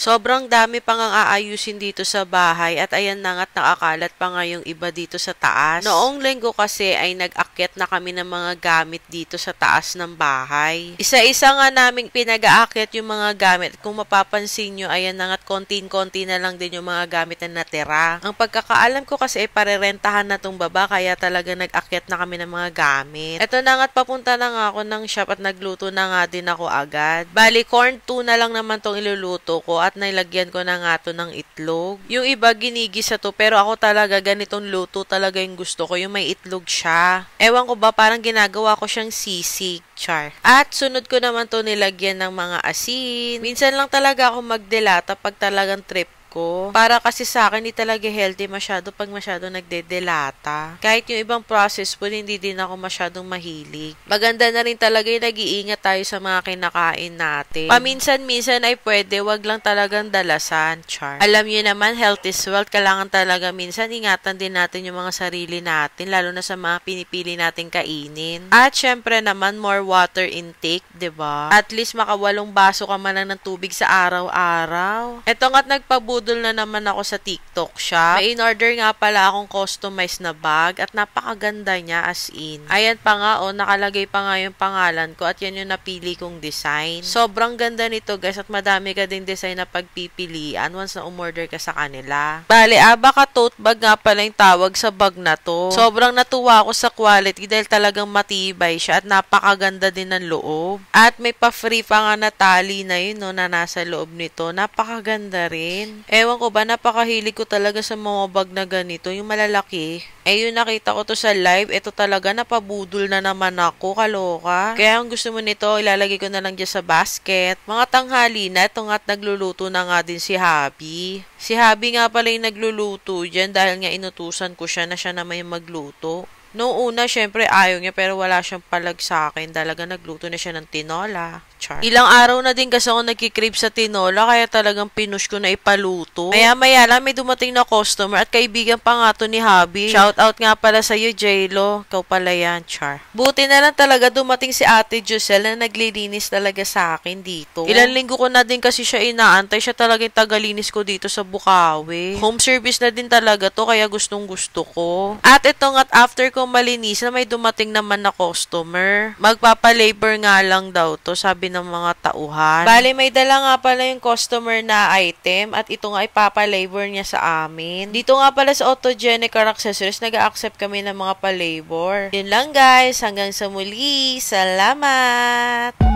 Sobrang dami pang ang aayusin dito sa bahay at ayan na nga't nakakalat pa nga yung iba dito sa taas. Noong linggo kasi ay nag-akyat na kami ng mga gamit dito sa taas ng bahay. Isa-isa nga naming pinag-aakyat yung mga gamit. Kung mapapansin nyo, ayan na nga't konti-konti na lang din yung mga gamit na natira. Ang pagkakaalam ko kasi ay parerentahan na tong baba kaya talaga nag-akyat na kami ng mga gamit. Ito na nga't papunta na nga ako ng shop at nagluto na nga din ako agad. Bali, corn na lang naman tong iluluto ko at at nailagyan ko na nga to ng itlog. Yung iba ginigisa to pero ako talaga ganitong luto talaga yung gusto ko. Yung may itlog siya. Ewan ko ba parang ginagawa ko siyang sisig. Char. At sunod ko naman to nilagyan ng mga asin. Minsan lang talaga ako magdelata pag talagang trip ko. Para kasi sa akin, hindi talaga healthy masyado pag masyado nagdedelata. Kahit yung ibang process po, hindi din ako masyadong mahilig. Maganda na rin talaga yung nag-iingat tayo sa mga kinakain natin. Paminsan-minsan ay pwede, wag lang talagang dalasan, char. Alam niyo naman, health is wealth. Kailangan talaga minsan ingatan din natin yung mga sarili natin, lalo na sa mga pinipili natin kainin. At syempre naman, more water intake, ba? Diba? At least makawalong baso ka man lang ng tubig sa araw-araw. Ito nga't nagpabuti nabudol na naman ako sa TikTok shop. May in-order nga pala akong customized na bag at napakaganda niya as in. Ayan pa nga o, oh, nakalagay pa nga yung pangalan ko at yan yung napili kong design. Sobrang ganda nito guys at madami ka din design na pagpipilian once na umorder ka sa kanila. Bale, abaka ah, tote bag nga pala yung tawag sa bag na to. Sobrang natuwa ako sa quality dahil talagang matibay siya at napakaganda din ng loob. At may pa-free pa nga na tali na yun no, na nasa loob nito. Napakaganda rin. Ewan ko ba, napakahilig ko talaga sa mga bag na ganito. Yung malalaki, eh yun nakita ko to sa live. Ito talaga, napabudol na naman ako. Kaloka. Kaya ang gusto mo nito, ilalagay ko na lang dyan sa basket. Mga tanghali na, ito nga't nagluluto na nga din si Habi. Si Habi nga pala yung nagluluto dyan dahil nga inutusan ko siya na siya na may magluto. Noong una, syempre, ayaw niya pero wala siyang palag sa akin. Talaga nagluto na siya ng tinola. Char. Ilang araw na din kasi ako nagkikrib sa tinola kaya talagang pinush ko na ipaluto. Maya-maya lang may dumating na customer at kaibigan pa nga to ni Habi. Shout out nga pala sa iyo, Jaylo. Ikaw pala yan, Char. Buti na lang talaga dumating si Ate Giselle na naglilinis talaga sa akin dito. Ilang linggo ko na din kasi siya inaantay. Siya talaga yung tagalinis ko dito sa Bukawi. Home service na din talaga to kaya gustong gusto ko. At itong at after ko kong malinis na may dumating naman na customer. Magpapalabor nga lang daw to, sabi ng mga tauhan. Bale, may dala nga pala yung customer na item at ito nga ipapalabor niya sa amin. Dito nga pala sa Autogenic Car Accessories, nag-accept kami ng mga palabor. Yun lang guys, hanggang sa muli. Salamat!